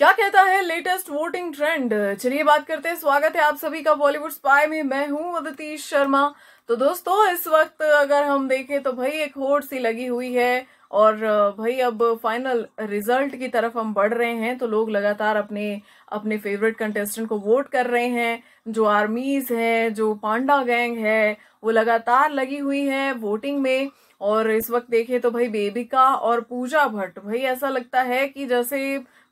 क्या कहता है लेटेस्ट वोटिंग ट्रेंड चलिए बात करते हैं स्वागत है आप सभी का बॉलीवुड स्पाई में मैं हूं अदतीश शर्मा तो दोस्तों इस वक्त अगर हम देखें तो भाई एक होड़ सी लगी हुई है और भाई अब फाइनल रिजल्ट की तरफ हम बढ़ रहे हैं तो लोग लगातार अपने अपने फेवरेट कंटेस्टेंट को वोट कर रहे हैं जो आर्मीज है जो पांडा गैंग है वो लगातार लगी हुई है वोटिंग में और इस वक्त देखें तो भाई बेबिका और पूजा भट्ट भाई ऐसा लगता है कि जैसे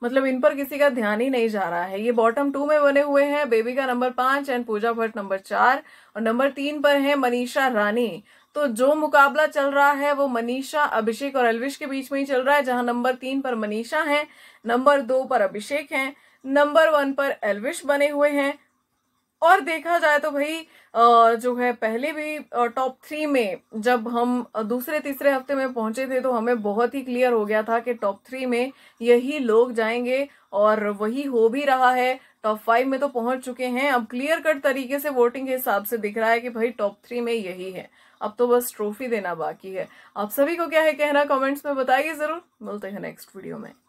मतलब इन पर किसी का ध्यान ही नहीं जा रहा है ये बॉटम टू में बने हुए हैं बेबिका नंबर पांच एंड पूजा भट्ट नंबर चार और नंबर तीन पर है मनीषा रानी तो जो मुकाबला चल रहा है वो मनीषा अभिषेक और अलविश के बीच में ही चल रहा है जहां नंबर तीन पर मनीषा है नंबर दो पर अभिषेक है नंबर वन पर एलविश बने हुए हैं और देखा जाए तो भाई जो है पहले भी टॉप थ्री में जब हम दूसरे तीसरे हफ्ते में पहुंचे थे तो हमें बहुत ही क्लियर हो गया था कि टॉप थ्री में यही लोग जाएंगे और वही हो भी रहा है टॉप फाइव में तो पहुंच चुके हैं अब क्लियर कट तरीके से वोटिंग के हिसाब से दिख रहा है कि भाई टॉप थ्री में यही है अब तो बस ट्रॉफी देना बाकी है आप सभी को क्या है कहना कमेंट्स में बताइए जरूर मिलते हैं नेक्स्ट वीडियो में